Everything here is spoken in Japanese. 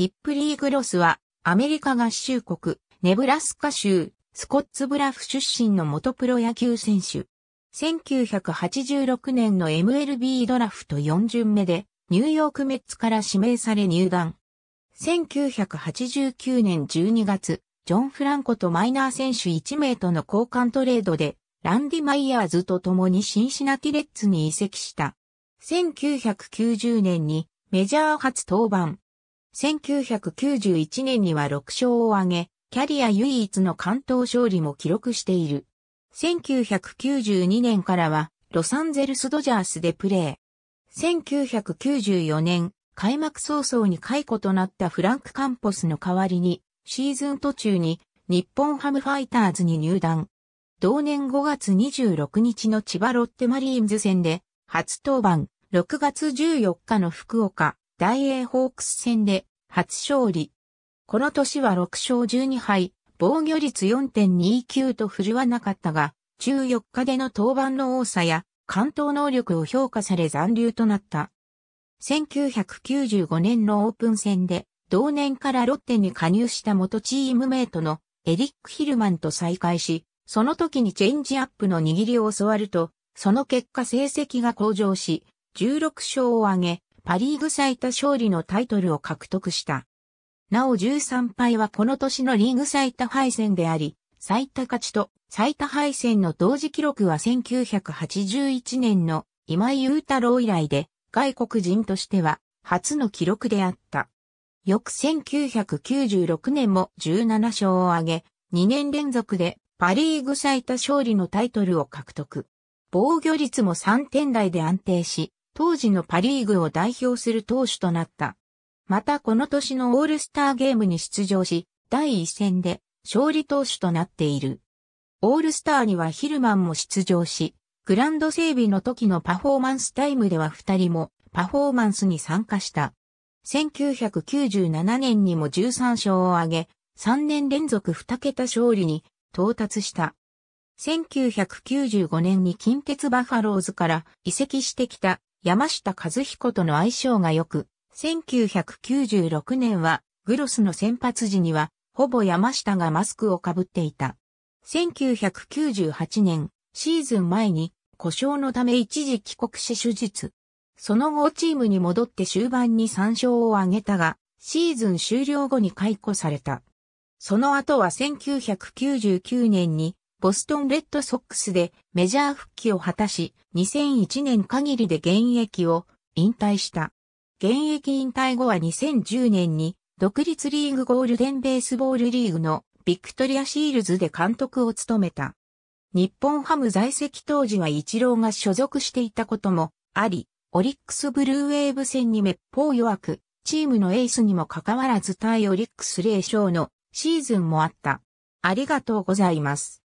ヒップリー・グロスは、アメリカ合衆国、ネブラスカ州、スコッツブラフ出身の元プロ野球選手。1986年の MLB ドラフト4巡目で、ニューヨークメッツから指名され入団。1989年12月、ジョン・フランコとマイナー選手1名との交換トレードで、ランディ・マイヤーズと共にシンシナティレッツに移籍した。1990年にメジャー初登板、1991年には6勝を挙げ、キャリア唯一の関東勝利も記録している。1992年からは、ロサンゼルスドジャースでプレー。1994年、開幕早々に解雇となったフランク・カンポスの代わりに、シーズン途中に日本ハムファイターズに入団。同年5月26日の千葉ロッテマリーンズ戦で、初登板、6月14日の福岡、大英ホークス戦で初勝利。この年は6勝12敗、防御率4.29と振るわなかったが、中4日での登板の多さや、関東能力を評価され残留となった。1995年のオープン戦で、同年からロッテに加入した元チームメイトのエリック・ヒルマンと再会し、その時にチェンジアップの握りを教わると、その結果成績が向上し、16勝を挙げ、パリーグ最多勝利のタイトルを獲得した。なお13敗はこの年のリーグ最多敗戦であり、最多勝ちと最多敗戦の同時記録は1981年の今井雄太郎以来で、外国人としては初の記録であった。翌1996年も17勝を挙げ、2年連続でパリーグ最多勝利のタイトルを獲得。防御率も3点台で安定し、当時のパリーグを代表する投手となった。またこの年のオールスターゲームに出場し、第一戦で勝利投手となっている。オールスターにはヒルマンも出場し、グランド整備の時のパフォーマンスタイムでは2人もパフォーマンスに参加した。1997年にも13勝を挙げ、3年連続2桁勝利に到達した。1995年に近鉄バファローズから移籍してきた山下和彦との相性が良く、1996年はグロスの先発時には、ほぼ山下がマスクをかぶっていた。1998年、シーズン前に故障のため一時帰国し手術。その後チームに戻って終盤に3勝を挙げたが、シーズン終了後に解雇された。その後は1999年にボストンレッドソックスでメジャー復帰を果たし、2001年限りで現役を引退した。現役引退後は2010年に独立リーグゴールデンベースボールリーグのビクトリアシールズで監督を務めた。日本ハム在籍当時は一郎が所属していたこともあり、オリックスブルーウェーブ戦に滅法弱く、チームのエースにもかかわらず対オリックス0勝のシーズンもあった。ありがとうございます。